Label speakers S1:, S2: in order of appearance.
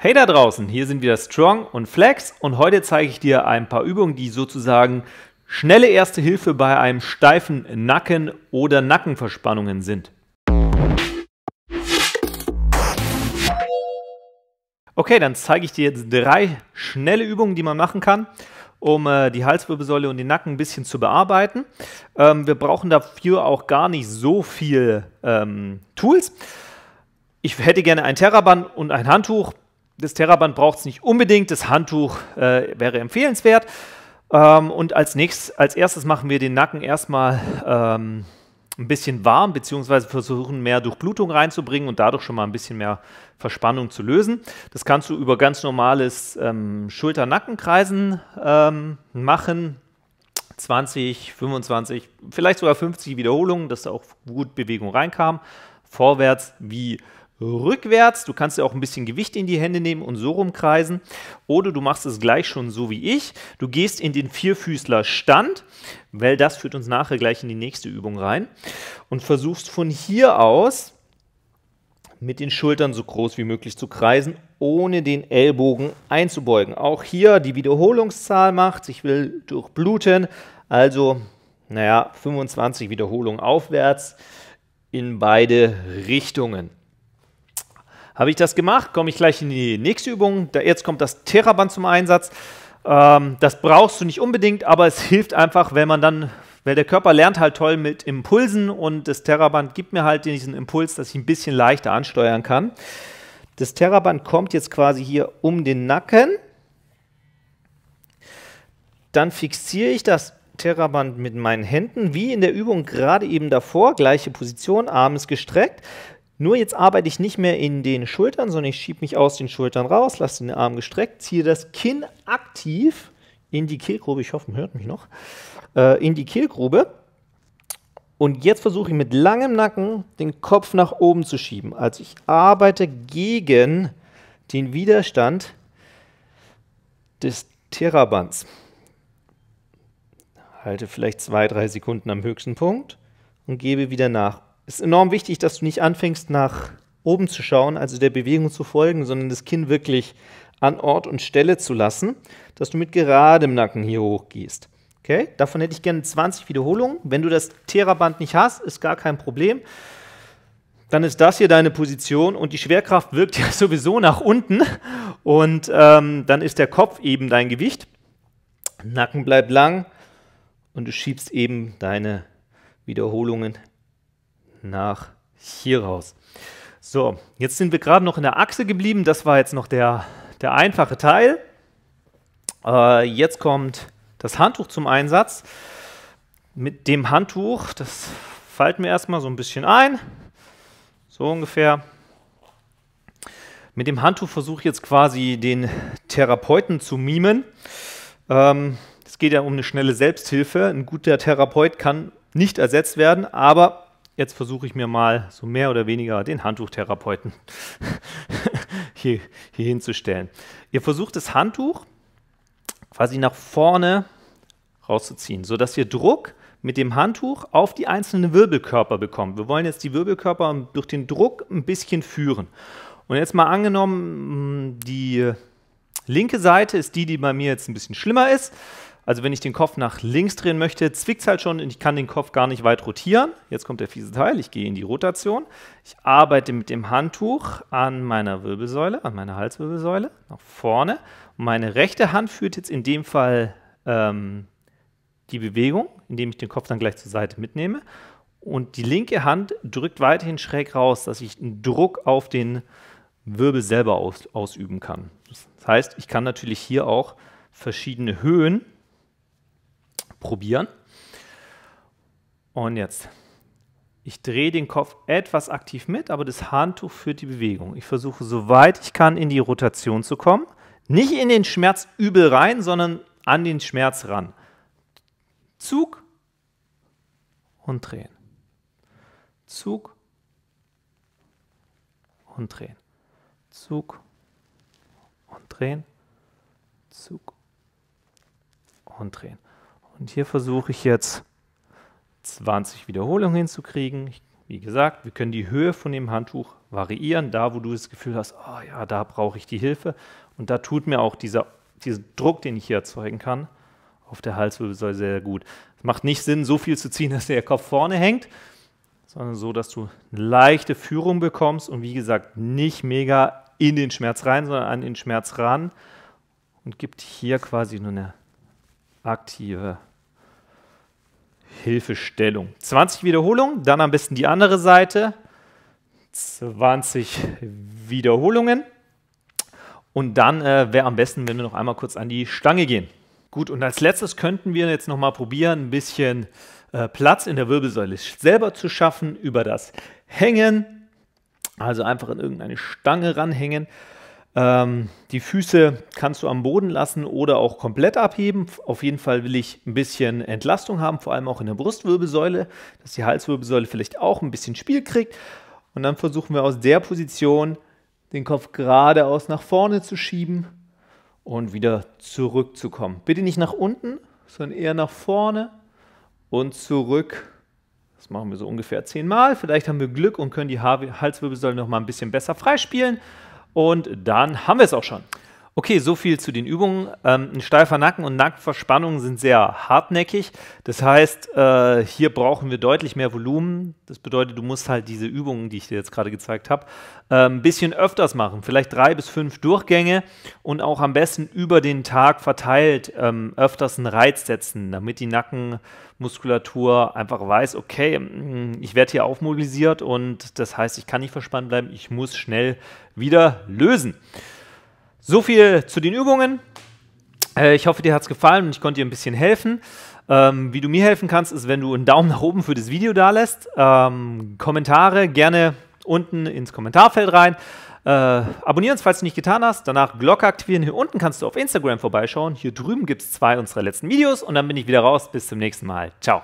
S1: Hey da draußen, hier sind wieder Strong und Flex und heute zeige ich dir ein paar Übungen, die sozusagen schnelle erste Hilfe bei einem steifen Nacken oder Nackenverspannungen sind. Okay, dann zeige ich dir jetzt drei schnelle Übungen, die man machen kann, um äh, die Halswirbelsäule und den Nacken ein bisschen zu bearbeiten. Ähm, wir brauchen dafür auch gar nicht so viel ähm, Tools. Ich hätte gerne ein Terraband und ein Handtuch das Terraband braucht es nicht unbedingt, das Handtuch äh, wäre empfehlenswert. Ähm, und als, nächstes, als erstes machen wir den Nacken erstmal ähm, ein bisschen warm, beziehungsweise versuchen mehr Durchblutung reinzubringen und dadurch schon mal ein bisschen mehr Verspannung zu lösen. Das kannst du über ganz normales ähm, Schulter-Nackenkreisen ähm, machen. 20, 25, vielleicht sogar 50 Wiederholungen, dass da auch gut Bewegung reinkam. Vorwärts wie rückwärts. Du kannst dir auch ein bisschen Gewicht in die Hände nehmen und so rumkreisen. Oder du machst es gleich schon so wie ich. Du gehst in den Vierfüßlerstand, weil das führt uns nachher gleich in die nächste Übung rein. Und versuchst von hier aus mit den Schultern so groß wie möglich zu kreisen, ohne den Ellbogen einzubeugen. Auch hier die Wiederholungszahl macht. Ich will durchbluten. Also, naja, 25 Wiederholungen aufwärts in beide Richtungen. Habe ich das gemacht, komme ich gleich in die nächste Übung. Da, jetzt kommt das Theraband zum Einsatz. Ähm, das brauchst du nicht unbedingt, aber es hilft einfach, wenn man dann, weil der Körper lernt halt toll mit Impulsen und das Theraband gibt mir halt diesen Impuls, dass ich ein bisschen leichter ansteuern kann. Das Theraband kommt jetzt quasi hier um den Nacken. Dann fixiere ich das Terraband mit meinen Händen, wie in der Übung gerade eben davor, gleiche Position, Arm ist gestreckt. Nur jetzt arbeite ich nicht mehr in den Schultern, sondern ich schiebe mich aus den Schultern raus, lasse den Arm gestreckt, ziehe das Kinn aktiv in die Kehlgrube, ich hoffe, man hört mich noch, äh, in die Kehlgrube. Und jetzt versuche ich mit langem Nacken den Kopf nach oben zu schieben. Also ich arbeite gegen den Widerstand des Therabands. Halte vielleicht zwei, drei Sekunden am höchsten Punkt und gebe wieder nach es ist enorm wichtig, dass du nicht anfängst, nach oben zu schauen, also der Bewegung zu folgen, sondern das Kinn wirklich an Ort und Stelle zu lassen, dass du mit geradem Nacken hier hoch gehst. Okay? Davon hätte ich gerne 20 Wiederholungen. Wenn du das Theraband nicht hast, ist gar kein Problem. Dann ist das hier deine Position und die Schwerkraft wirkt ja sowieso nach unten und ähm, dann ist der Kopf eben dein Gewicht. Nacken bleibt lang und du schiebst eben deine Wiederholungen nach hier raus. So, jetzt sind wir gerade noch in der Achse geblieben. Das war jetzt noch der, der einfache Teil. Äh, jetzt kommt das Handtuch zum Einsatz. Mit dem Handtuch, das falten wir erstmal so ein bisschen ein. So ungefähr. Mit dem Handtuch versuche ich jetzt quasi den Therapeuten zu mimen. Ähm, es geht ja um eine schnelle Selbsthilfe. Ein guter Therapeut kann nicht ersetzt werden, aber jetzt versuche ich mir mal so mehr oder weniger den Handtuchtherapeuten hier, hier hinzustellen. Ihr versucht das Handtuch quasi nach vorne rauszuziehen, sodass ihr Druck mit dem Handtuch auf die einzelnen Wirbelkörper bekommt. Wir wollen jetzt die Wirbelkörper durch den Druck ein bisschen führen. Und jetzt mal angenommen, die linke Seite ist die, die bei mir jetzt ein bisschen schlimmer ist. Also wenn ich den Kopf nach links drehen möchte, zwickt es halt schon und ich kann den Kopf gar nicht weit rotieren. Jetzt kommt der fiese Teil, ich gehe in die Rotation. Ich arbeite mit dem Handtuch an meiner Wirbelsäule, an meiner Halswirbelsäule, nach vorne. meine rechte Hand führt jetzt in dem Fall ähm, die Bewegung, indem ich den Kopf dann gleich zur Seite mitnehme. Und die linke Hand drückt weiterhin schräg raus, dass ich einen Druck auf den Wirbel selber aus, ausüben kann. Das heißt, ich kann natürlich hier auch verschiedene Höhen probieren. Und jetzt, ich drehe den Kopf etwas aktiv mit, aber das Handtuch führt die Bewegung. Ich versuche, soweit ich kann, in die Rotation zu kommen. Nicht in den Schmerz übel rein, sondern an den Schmerz ran. Zug und drehen. Zug und drehen. Zug und drehen. Zug und drehen. Und hier versuche ich jetzt 20 Wiederholungen hinzukriegen. Wie gesagt, wir können die Höhe von dem Handtuch variieren, da wo du das Gefühl hast, oh ja, da brauche ich die Hilfe. Und da tut mir auch dieser, dieser Druck, den ich hier erzeugen kann, auf der Halswirbelsäule sehr gut. Es macht nicht Sinn, so viel zu ziehen, dass der Kopf vorne hängt, sondern so, dass du eine leichte Führung bekommst und wie gesagt, nicht mega in den Schmerz rein, sondern an den Schmerz ran und gibt hier quasi nur eine aktive Hilfestellung. 20 Wiederholungen, dann am besten die andere Seite. 20 Wiederholungen. Und dann äh, wäre am besten, wenn wir noch einmal kurz an die Stange gehen. Gut, und als letztes könnten wir jetzt nochmal probieren, ein bisschen äh, Platz in der Wirbelsäule selber zu schaffen über das Hängen. Also einfach in irgendeine Stange ranhängen. Ähm, die Füße kannst du am Boden lassen oder auch komplett abheben. Auf jeden Fall will ich ein bisschen Entlastung haben, vor allem auch in der Brustwirbelsäule, dass die Halswirbelsäule vielleicht auch ein bisschen Spiel kriegt. Und dann versuchen wir aus der Position den Kopf geradeaus nach vorne zu schieben und wieder zurückzukommen. Bitte nicht nach unten, sondern eher nach vorne und zurück. Das machen wir so ungefähr zehnmal. Vielleicht haben wir Glück und können die Halswirbelsäule noch mal ein bisschen besser freispielen. Und dann haben wir es auch schon. Okay, so viel zu den Übungen. Ähm, ein steifer Nacken und Nackenverspannungen sind sehr hartnäckig. Das heißt, äh, hier brauchen wir deutlich mehr Volumen. Das bedeutet, du musst halt diese Übungen, die ich dir jetzt gerade gezeigt habe, äh, ein bisschen öfters machen. Vielleicht drei bis fünf Durchgänge und auch am besten über den Tag verteilt ähm, öfters einen Reiz setzen, damit die Nackenmuskulatur einfach weiß, okay, mm, ich werde hier aufmobilisiert und das heißt, ich kann nicht verspannt bleiben, ich muss schnell wieder lösen. So viel zu den Übungen. Äh, ich hoffe, dir hat es gefallen und ich konnte dir ein bisschen helfen. Ähm, wie du mir helfen kannst, ist, wenn du einen Daumen nach oben für das Video da lässt. Ähm, Kommentare gerne unten ins Kommentarfeld rein. Äh, abonnieren uns, falls du nicht getan hast. Danach Glocke aktivieren. Hier unten kannst du auf Instagram vorbeischauen. Hier drüben gibt es zwei unserer letzten Videos und dann bin ich wieder raus. Bis zum nächsten Mal. Ciao.